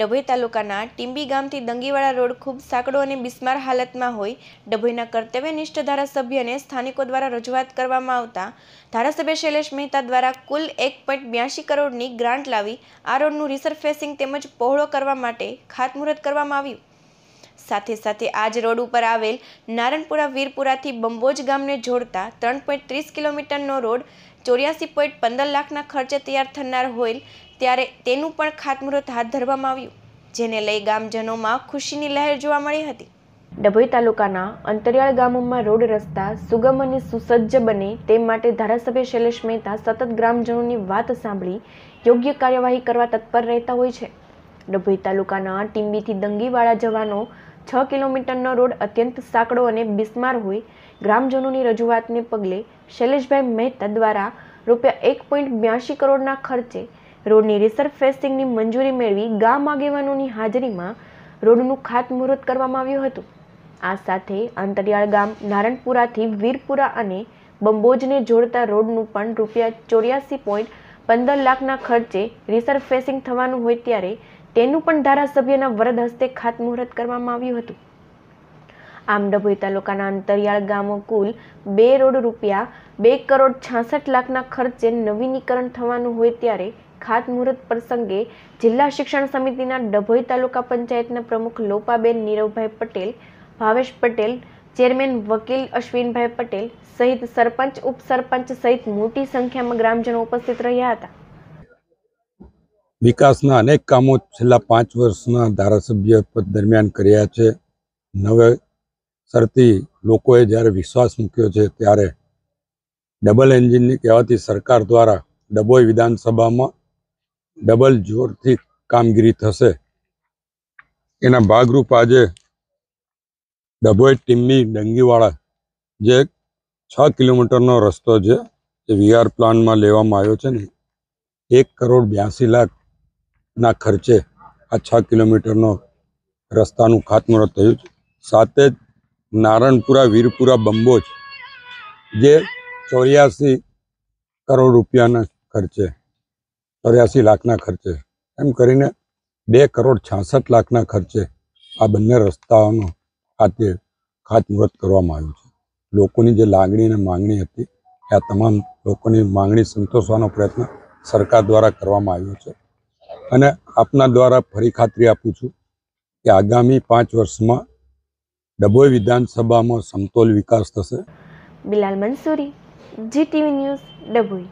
ડભોઈ તાલુકાના ટીંબી ગામથી દંગીવાળા રોડ ખૂબ સાંકડો અને બિસ્માર હાલતમાં હોય ડભોઈના કર્તવ્યનિષ્ઠ ધારાસભ્યને સ્થાનિકો દ્વારા રજૂઆત કરવામાં આવતા ધારાસભ્ય શૈલેષ મહેતા દ્વારા કુલ એક પોઈન્ટ બ્યાસી કરોડની ગ્રાન્ટ લાવી આ રોડનું રિસર્ફેસિંગ તેમજ પહોળો કરવા માટે ખાતમુહૂર્ત કરવામાં આવ્યું સાથે સાથે આ જ રોડ ઉપર આવેલ નારણપુરા વીરપુરાથી બંબોજ ગામને જોડતા ત્રણ પોઈન્ટ ત્રીસ કિલોમીટરનો રોડ ચોર્યાસી પોઈન્ટ પંદર લાખના ખર્ચે તૈયાર થનાર હોય ત્યારે તેનું પણ ખાતમુહૂર્ત હાથ ધરવામાં આવ્યું જેને લઈ ગામજનોમાં ખુશીની લહેર જોવા મળી હતી ડભોઈ તાલુકાના અંતરિયાળ ગામોમાં રોડ રસ્તા સુગમ અને સુસજ્જ બને તે માટે ધારાસભ્ય શૈલેષ મહેતા સતત ગ્રામજનોની વાત સાંભળી યોગ્ય કાર્યવાહી કરવા તત્પર રહેતા હોય છે ડભોઈ તાલુકાના ટીંબીથી દંગીવાળા જવાનો છ કિલોમીટરનો રોડ અત્યંત સાંકડો અને બિસ્માર હોય ગ્રામજનોની રજૂઆતને પગલે શૈલેષભાઈ મહેતા દ્વારા રૂપિયા એક પોઈન્ટ બ્યાસી કરોડના ખર્ચે રોડની ફેસિંગની મંજૂરી મેળવી ગામ આગેવાનોની હાજરીમાં રોડનું ખાતમુહૂર્ત કરવામાં આવ્યું હતું આ સાથે અંતરિયાળ ગામ નારણપુરાથી વીરપુરા અને બંબોજને જોડતા રોડનું પણ રૂપિયા ચોર્યાસી પોઈન્ટ પંદર લાખના ખર્ચે ફેસિંગ થવાનું હોય ત્યારે તેનું પણ ધારાસભ્યના વરદ હસ્તે ખાતમુહૂર્ત કરવામાં આવ્યું હતું આમ ડભોઈ તાલુકાના અંતરિયાળ ગામો કુલ બે રોડ રૂપિયા બે કરોડ છાસઠ લાખના ખર્ચે નવીનીકરણ થવાનું હોય ત્યારે ખાતમુહૂર્ત પ્રસંગે જિલ્લા શિક્ષણ સમિતિના ડભોઈ તાલુકા પંચાયતના પ્રમુખ લોપાબેન નીરવભાઈ પટેલ ભાવેશ પટેલ ચેરમેન વકીલ અશ્વિનભાઈ પટેલ સહિત સરપંચ ઉપસરપંચ સહિત મોટી સંખ્યામાં ગ્રામજનો ઉપસ્થિત રહ્યા હતા વિકાસના અનેક કામો છેલ્લા પાંચ વર્ષના ધારાસભ્ય પદ દરમિયાન કર્યા છે નવે સરતી લોકોએ જ્યારે વિશ્વાસ મૂક્યો છે ત્યારે ડબલ એન્જિનની કહેવાતી સરકાર દ્વારા ડબોઈ વિધાનસભામાં ડબલ જોરથી કામગીરી થશે એના ભાગરૂપ આજે ડભોઈ ટીમની ડંગીવાળા જે છ કિલોમીટરનો રસ્તો છે એ વીઆર પ્લાનમાં લેવામાં આવ્યો છે ને એક કરોડ બ્યાસી લાખ ના ખર્ચે આ છ કિલોમીટરનો રસ્તાનું ખાતમુહૂર્ત થયું છે સાથે જ નારણપુરા વીરપુરા બંબોજ જે ચોર્યાસી કરોડ રૂપિયાના ખર્ચે ચોર્યાસી લાખના ખર્ચે એમ કરીને બે કરોડ છાસઠ લાખના ખર્ચે આ બંને રસ્તાઓનો ખાતે ખાતમુહૂર્ત કરવામાં આવ્યું છે લોકોની જે લાગણી અને માગણી હતી આ તમામ લોકોની માગણી સંતોષવાનો પ્રયત્ન સરકાર દ્વારા કરવામાં આવ્યો છે અને આપના દ્વારા ફરી ખાતરી આપું છું કે આગામી પાંચ વર્ષમાં ડભોઈ વિધાનસભામાં સમતોલ વિકાસ થશે બિલાલ મંસૂરી જીટીવી ન્યૂઝ ડભોઈ